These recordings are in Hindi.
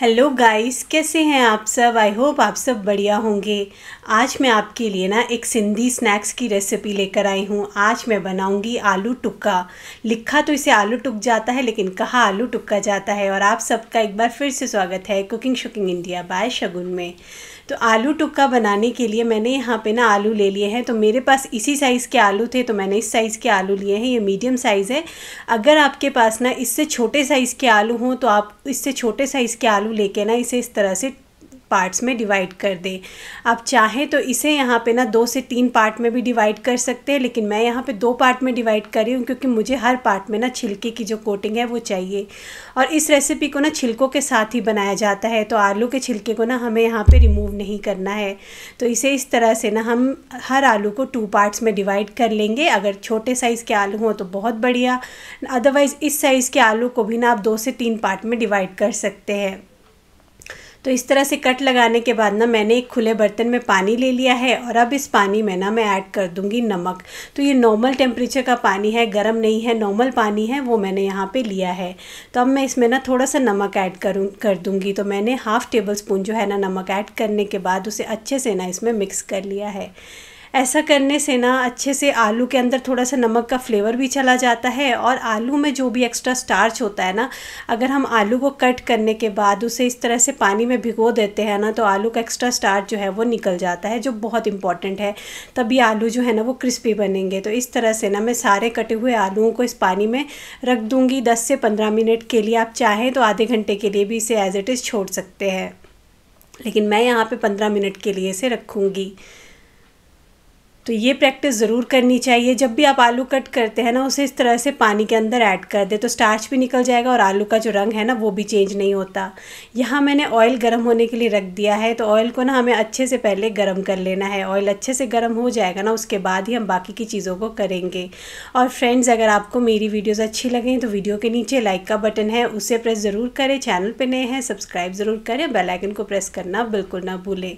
हेलो गाइस कैसे हैं आप सब आई होप आप सब बढ़िया होंगे आज मैं आपके लिए ना एक सिंधी स्नैक्स की रेसिपी लेकर आई हूँ आज मैं बनाऊँगी आलू टुक्का लिखा तो इसे आलू टुक जाता है लेकिन कहा आलू टुक्का जाता है और आप सबका एक बार फिर से स्वागत है cooking shooking India by Shagun में तो आलू टुक्का बनाने के लिए मैंने यहाँ पे ना आलू ले लिए हैं तो मेरे पास इसी साइज़ के आलू थे तो मैंने इस साइज़ के आलू लिए हैं ये मीडियम साइज़ है अगर आपके पास ना इससे छोटे साइज़ के आलू हों तो आप इससे छोटे साइज़ के आलू लेके ना इसे इस तरह से पार्ट्स में डिवाइड कर दें आप चाहें तो इसे यहाँ पे ना दो से तीन पार्ट में भी डिवाइड कर सकते हैं लेकिन मैं यहाँ पे दो पार्ट में डिवाइड कर रही हूँ क्योंकि मुझे हर पार्ट में ना छिलके की जो कोटिंग है वो चाहिए और इस रेसिपी को ना छिलकों के साथ ही बनाया जाता है तो आलू के छिलके को ना हमें यहाँ पर रिमूव नहीं करना है तो इसे इस तरह से ना हम हर आलू को टू पार्ट्स में डिवाइड कर लेंगे अगर छोटे साइज़ के आलू हों तो बहुत बढ़िया अदरवाइज़ इस साइज़ के आलू को भी ना आप दो से तीन पार्ट में डिवाइड कर सकते हैं तो इस तरह से कट लगाने के बाद ना मैंने एक खुले बर्तन में पानी ले लिया है और अब इस पानी में ना मैं ऐड कर दूंगी नमक तो ये नॉर्मल टेम्परेचर का पानी है गर्म नहीं है नॉर्मल पानी है वो मैंने यहाँ पर लिया है तो अब मैं इसमें ना थोड़ा सा नमक ऐड करूँ कर दूँगी तो मैंने हाफ़ टेबल स्पून जो है ना नमक ऐड करने के बाद उसे अच्छे से ना इसमें मिक्स कर लिया है ऐसा करने से ना अच्छे से आलू के अंदर थोड़ा सा नमक का फ्लेवर भी चला जाता है और आलू में जो भी एक्स्ट्रा स्टार्च होता है ना अगर हम आलू को कट करने के बाद उसे इस तरह से पानी में भिगो देते हैं ना तो आलू का एक्स्ट्रा स्टार्च जो है वो निकल जाता है जो बहुत इंपॉर्टेंट है तभी आलू जो है ना वो क्रिस्पी बनेंगे तो इस तरह से ना मैं सारे कटे हुए आलूओं को इस पानी में रख दूँगी दस से पंद्रह मिनट के लिए आप चाहें तो आधे घंटे के लिए भी इसे एज इट इज़ छोड़ सकते हैं लेकिन मैं यहाँ पर पंद्रह मिनट के लिए इसे रखूँगी तो ये प्रैक्टिस ज़रूर करनी चाहिए जब भी आप आलू कट करते हैं ना उसे इस तरह से पानी के अंदर ऐड कर दे तो स्टार्च भी निकल जाएगा और आलू का जो रंग है ना वो भी चेंज नहीं होता यहाँ मैंने ऑयल गर्म होने के लिए रख दिया है तो ऑयल को ना हमें अच्छे से पहले गर्म कर लेना है ऑयल अच्छे से गर्म हो जाएगा ना उसके बाद ही हम बाकी की चीज़ों को करेंगे और फ्रेंड्स अगर आपको मेरी वीडियोज़ अच्छी लगें तो वीडियो के नीचे लाइक का बटन है उसे प्रेस ज़रूर करें चैनल पर नए हैं सब्सक्राइब ज़रूर करें बेलाइकन को प्रेस करना बिल्कुल ना भूलें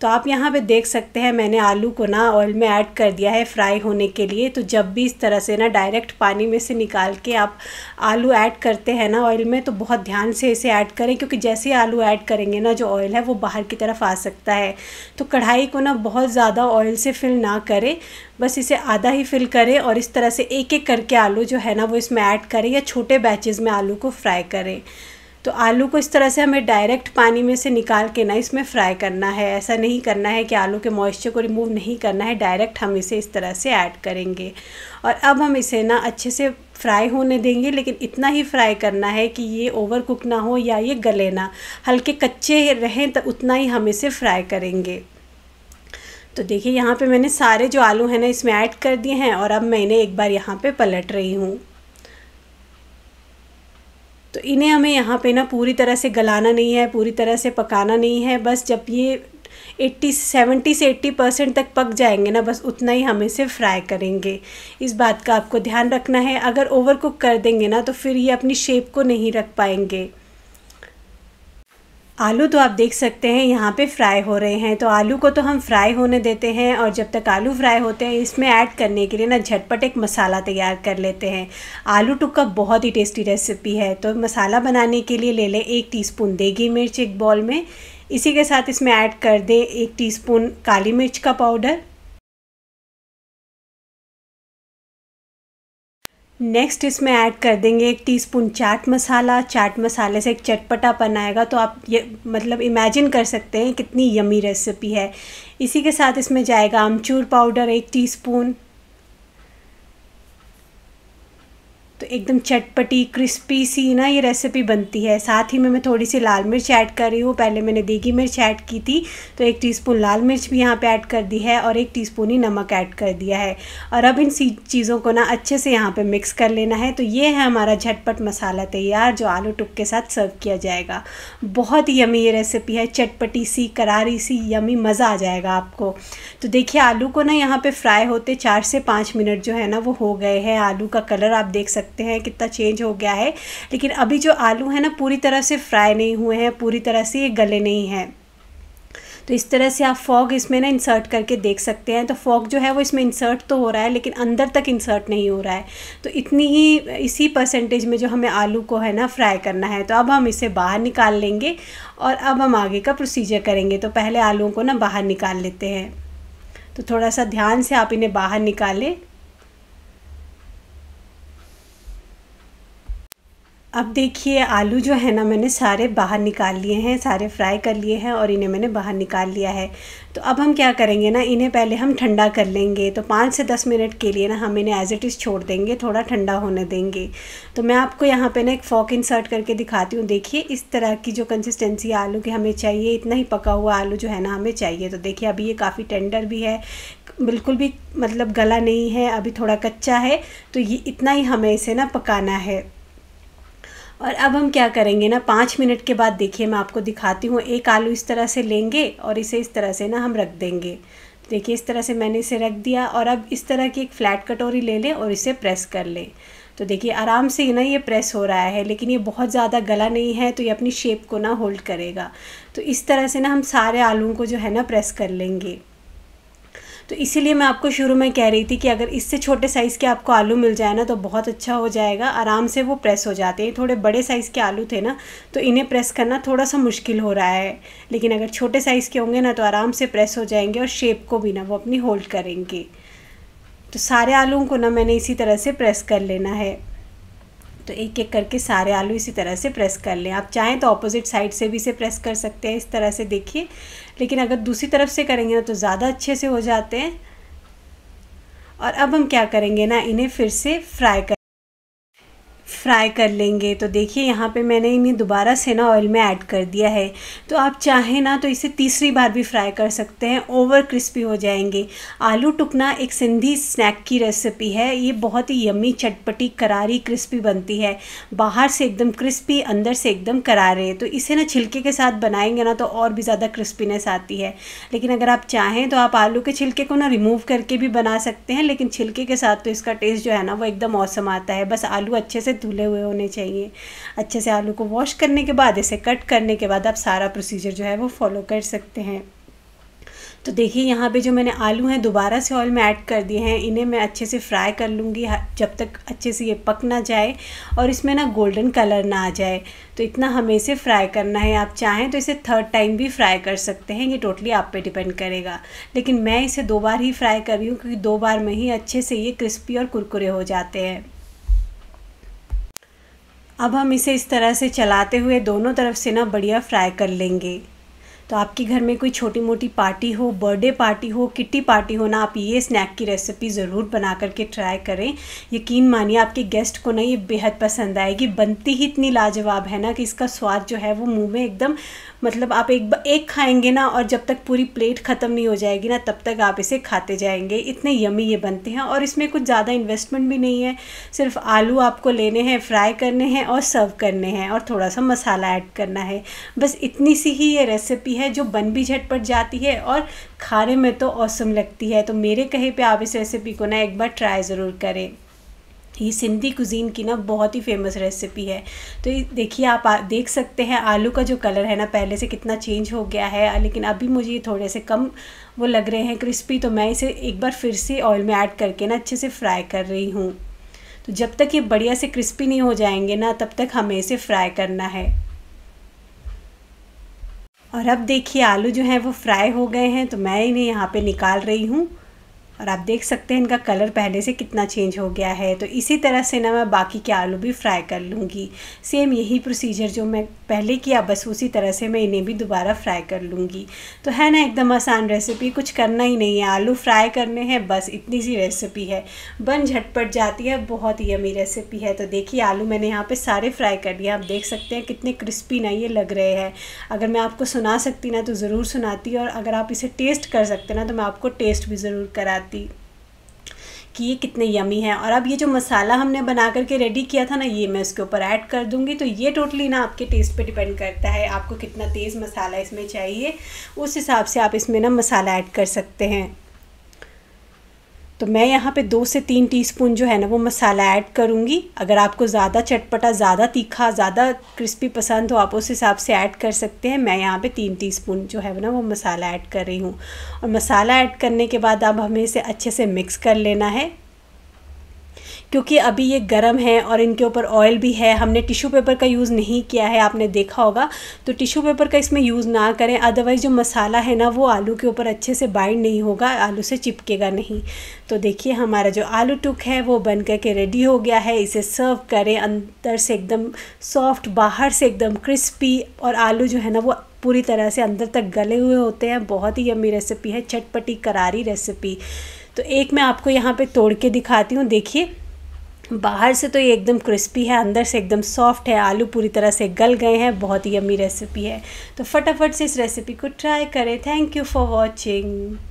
तो आप यहाँ पर देख सकते हैं मैंने आलू को ना ऑयल में ऐड कर दिया है फ्राई होने के लिए तो जब भी इस तरह से ना डायरेक्ट पानी में से निकाल के आप आलू ऐड करते हैं ना ऑयल में तो बहुत ध्यान से इसे ऐड करें क्योंकि जैसे ही आलू ऐड करेंगे ना जो ऑयल है वो बाहर की तरफ आ सकता है तो कढ़ाई को ना बहुत ज़्यादा ऑयल से फिल ना करें बस इसे आधा ही फिल करें और इस तरह से एक एक करके आलू जो है ना वो इसमें ऐड करें या छोटे बैचेज़ में आलू को फ्राई करें तो आलू को इस तरह से हमें डायरेक्ट पानी में से निकाल के ना इसमें फ्राई करना है ऐसा नहीं करना है कि आलू के मॉइस्चर को रिमूव नहीं करना है डायरेक्ट हम इसे इस तरह से ऐड करेंगे और अब हम इसे ना अच्छे से फ्राई होने देंगे लेकिन इतना ही फ्राई करना है कि ये ओवर कुक ना हो या ये गले ना हल्के कच्चे रहें तो उतना ही हम इसे फ्राई करेंगे तो देखिए यहाँ पे मैंने सारे जो आलू हैं ना इसमें ऐड कर दिए हैं और अब मैंने एक बार यहाँ पे पलट रही हूँ तो इन्हें हमें यहाँ पे ना पूरी तरह से गलाना नहीं है पूरी तरह से पकाना नहीं है बस जब ये एट्टी सेवेंटी से एट्टी परसेंट तक पक जाएंगे ना बस उतना ही हम इसे फ्राई करेंगे इस बात का आपको ध्यान रखना है अगर ओवर कुक कर देंगे ना तो फिर ये अपनी शेप को नहीं रख पाएंगे आलू तो आप देख सकते हैं यहाँ पे फ्राई हो रहे हैं तो आलू को तो हम फ्राई होने देते हैं और जब तक आलू फ्राई होते हैं इसमें ऐड करने के लिए ना झटपट एक मसाला तैयार कर लेते हैं आलू टुक्का बहुत ही टेस्टी रेसिपी है तो मसाला बनाने के लिए ले लें एक स्पून देगी मिर्च एक बॉल में इसी के साथ इसमें ऐड कर दें एक टी काली मिर्च का पाउडर नेक्स्ट इसमें ऐड कर देंगे एक टीस्पून चाट मसाला चाट मसाले से एक चटपटापन आएगा तो आप ये मतलब इमेजिन कर सकते हैं कितनी यमी रेसिपी है इसी के साथ इसमें जाएगा अमचूर पाउडर एक टीस्पून तो एकदम चटपटी क्रिस्पी सी ना ये रेसिपी बनती है साथ ही में मैं थोड़ी सी लाल मिर्च ऐड कर रही हूँ पहले मैंने देगी मिर्च ऐड की थी तो एक टीस्पून लाल मिर्च भी यहाँ पे ऐड कर दी है और एक टीस्पून ही नमक ऐड कर दिया है और अब इन चीज़ों को ना अच्छे से यहाँ पर मिक्स कर लेना है तो ये है हमारा झटपट मसाला तैयार जो आलू टुक के साथ सर्व किया जाएगा बहुत ही यमी ये रेसिपी है चटपटी सी करारी सी यमी मज़ा आ जाएगा आपको तो देखिए आलू को ना यहाँ पर फ्राई होते चार से पाँच मिनट जो है ना वो हो गए हैं आलू का कलर आप देख सकते सकते हैं कितना चेंज हो गया है लेकिन अभी जो आलू है ना पूरी तरह से फ्राई नहीं हुए हैं पूरी तरह से ये गले नहीं हैं तो इस तरह से आप फॉग इसमें ना इंसर्ट करके देख सकते हैं तो फॉग जो है वो इसमें इंसर्ट तो हो रहा है लेकिन अंदर तक इंसर्ट नहीं हो रहा है तो इतनी ही इसी परसेंटेज में जो हमें आलू को है ना फ्राई करना है तो अब हम इसे बाहर निकाल लेंगे और अब हम आगे का प्रोसीजर करेंगे तो पहले आलूओं को ना बाहर निकाल लेते हैं तो थोड़ा सा ध्यान से आप इन्हें बाहर निकालें अब देखिए आलू जो है ना मैंने सारे बाहर निकाल लिए हैं सारे फ्राई कर लिए हैं और इन्हें मैंने बाहर निकाल लिया है तो अब हम क्या करेंगे ना इन्हें पहले हम ठंडा कर लेंगे तो पाँच से दस मिनट के लिए ना हम इन्हें एज़ इट इज़ छोड़ देंगे थोड़ा ठंडा होने देंगे तो मैं आपको यहाँ पे ना एक फ़ॉक इंसर्ट करके दिखाती हूँ देखिए इस तरह की जो कंसिस्टेंसी आलू की हमें चाहिए इतना ही पका हुआ आलू जो है ना हमें चाहिए तो देखिए अभी ये काफ़ी टेंडर भी है बिल्कुल भी मतलब गला नहीं है अभी थोड़ा कच्चा है तो ये इतना ही हमें इसे ना पकाना है और अब हम क्या करेंगे ना पाँच मिनट के बाद देखिए मैं आपको दिखाती हूँ एक आलू इस तरह से लेंगे और इसे इस तरह से ना हम रख देंगे देखिए इस तरह से मैंने इसे रख दिया और अब इस तरह की एक फ्लैट कटोरी ले लें और इसे प्रेस कर लें तो देखिए आराम से ना ये प्रेस हो रहा है लेकिन ये बहुत ज़्यादा गला नहीं है तो ये अपनी शेप को ना होल्ड करेगा तो इस तरह से ना हम सारे आलू को जो है ना प्रेस कर लेंगे तो इसीलिए मैं आपको शुरू में कह रही थी कि अगर इससे छोटे साइज़ के आपको आलू मिल जाए ना तो बहुत अच्छा हो जाएगा आराम से वो प्रेस हो जाते हैं थोड़े बड़े साइज़ के आलू थे ना तो इन्हें प्रेस करना थोड़ा सा मुश्किल हो रहा है लेकिन अगर छोटे साइज़ के होंगे ना तो आराम से प्रेस हो जाएंगे और शेप को भी ना वो अपनी होल्ड करेंगे तो सारे आलूओं को ना मैंने इसी तरह से प्रेस कर लेना है तो एक एक करके सारे आलू इसी तरह से प्रेस कर लें आप चाहें तो ऑपोजिट साइड से भी इसे प्रेस कर सकते हैं इस तरह से देखिए लेकिन अगर दूसरी तरफ से करेंगे ना तो ज़्यादा अच्छे से हो जाते हैं और अब हम क्या करेंगे ना इन्हें फिर से फ्राई कर फ्राई कर लेंगे तो देखिए यहाँ पे मैंने इन्हें दोबारा से ना ऑयल में ऐड कर दिया है तो आप चाहें ना तो इसे तीसरी बार भी फ्राई कर सकते हैं ओवर क्रिस्पी हो जाएंगे आलू टुकना एक सिंधी स्नैक की रेसिपी है ये बहुत ही यम्मी चटपटी करारी क्रिस्पी बनती है बाहर से एकदम क्रिस्पी अंदर से एकदम करारे तो इसे ना छिलके के साथ बनाएंगे ना तो और भी ज़्यादा क्रिस्पीनेस आती है लेकिन अगर आप चाहें तो आप आलू के छिलके को ना रिमूव करके भी बना सकते हैं लेकिन छिलके के साथ तो इसका टेस्ट जो है ना वो एकदम औसम आता है बस आलू अच्छे से धुले हुए होने चाहिए अच्छे से आलू को वॉश करने के बाद इसे कट करने के बाद आप सारा प्रोसीजर जो है वो फॉलो कर सकते हैं तो देखिए यहाँ पे जो मैंने आलू हैं दोबारा से ऑयल में ऐड कर दिए हैं इन्हें मैं अच्छे से फ्राई कर लूँगी जब तक अच्छे से ये पक ना जाए और इसमें ना गोल्डन कलर ना आ जाए तो इतना हमें इसे फ्राई करना है आप चाहें तो इसे थर्ड टाइम भी फ्राई कर सकते हैं ये टोटली आप पे डिपेंड करेगा लेकिन मैं इसे दो बार ही फ्राई कर रही हूँ क्योंकि दो बार में ही अच्छे से ये क्रिस्पी और कुरकुरे हो जाते हैं अब हम इसे इस तरह से चलाते हुए दोनों तरफ से ना बढ़िया फ्राई कर लेंगे तो आपके घर में कोई छोटी मोटी पार्टी हो बर्थडे पार्टी हो किट्टी पार्टी हो ना आप ये स्नैक की रेसिपी ज़रूर बना करके ट्राई करें यकीन मानिए आपके गेस्ट को ना ये बेहद पसंद आएगी बनती ही इतनी लाजवाब है ना कि इसका स्वाद जो है वो मुँह में एकदम मतलब आप एक एक खाएंगे ना और जब तक पूरी प्लेट ख़त्म नहीं हो जाएगी ना तब तक आप इसे खाते जाएंगे इतने यमी ये बनते हैं और इसमें कुछ ज़्यादा इन्वेस्टमेंट भी नहीं है सिर्फ आलू आपको लेने हैं फ्राई करने हैं और सर्व करने हैं और थोड़ा सा मसाला ऐड करना है बस इतनी सी ही ये रेसिपी है है जो बन भी झटपट जाती है और खाने में तो औसम लगती है तो मेरे कहे पे आप इस रेसिपी को ना एक बार ट्राई ज़रूर करें ये सिंधी कुजीन की ना बहुत ही फेमस रेसिपी है तो देखिए आप आ, देख सकते हैं आलू का जो कलर है ना पहले से कितना चेंज हो गया है लेकिन अभी मुझे ये थोड़े से कम वो लग रहे हैं क्रिस्पी तो मैं इसे एक बार फिर से ऑयल में ऐड करके ना अच्छे से फ्राई कर रही हूँ तो जब तक ये बढ़िया से क्रिस्पी नहीं हो जाएंगे ना तब तक हमें इसे फ्राई करना है और अब देखिए आलू जो हैं वो फ्राई हो गए हैं तो मैं इन्हें यहाँ पे निकाल रही हूँ और आप देख सकते हैं इनका कलर पहले से कितना चेंज हो गया है तो इसी तरह से ना मैं बाकी के आलू भी फ्राई कर लूँगी सेम यही प्रोसीजर जो मैं पहले किया बस उसी तरह से मैं इन्हें भी दोबारा फ्राई कर लूँगी तो है ना एकदम आसान रेसिपी कुछ करना ही नहीं है आलू फ्राई करने हैं बस इतनी सी रेसिपी है बन झटपट जाती है बहुत ही अमी रेसिपी है तो देखिए आलू मैंने यहाँ पर सारे फ्राई कर लिए आप देख सकते हैं कितने क्रिस्पी ना ये लग रहे हैं अगर मैं आपको सुना सकती ना तो ज़रूर सुनाती और अगर आप इसे टेस्ट कर सकते ना तो मैं आपको टेस्ट भी ज़रूर कराती लगती कि ये कितने यमी हैं और अब ये जो मसाला हमने बना करके रेडी किया था ना ये मैं उसके ऊपर ऐड कर दूँगी तो ये टोटली ना आपके टेस्ट पे डिपेंड करता है आपको कितना तेज़ मसाला इसमें चाहिए उस हिसाब से आप इसमें ना मसाला ऐड कर सकते हैं तो मैं यहाँ पे दो से तीन टीस्पून जो है ना वो मसाला ऐड करूँगी अगर आपको ज़्यादा चटपटा ज़्यादा तीखा ज़्यादा क्रिस्पी पसंद हो आप उस हिसाब से ऐड कर सकते हैं मैं यहाँ पे तीन टीस्पून जो है ना वो मसाला ऐड कर रही हूँ और मसाला ऐड करने के बाद अब हमें इसे अच्छे से मिक्स कर लेना है क्योंकि अभी ये गर्म है और इनके ऊपर ऑयल भी है हमने टिश्यू पेपर का यूज़ नहीं किया है आपने देखा होगा तो टिश्यू पेपर का इसमें यूज़ ना करें अदरवाइज़ जो मसाला है ना वो आलू के ऊपर अच्छे से बाइंड नहीं होगा आलू से चिपकेगा नहीं तो देखिए हमारा जो आलू टुक है वो बन कर के रेडी हो गया है इसे सर्व करें अंदर से एकदम सॉफ्ट बाहर से एकदम क्रिस्पी और आलू जो है ना वो पूरी तरह से अंदर तक गले हुए होते हैं बहुत ही यम्मी रेसिपी है चटपटी करारी रेसिपी तो एक मैं आपको यहाँ पे तोड़ के दिखाती हूँ देखिए बाहर से तो ये एकदम क्रिस्पी है अंदर से एकदम सॉफ्ट है आलू पूरी तरह से गल गए हैं बहुत ही यम्मी रेसिपी है तो फटाफट से इस रेसिपी को ट्राई करें थैंक यू फॉर वॉचिंग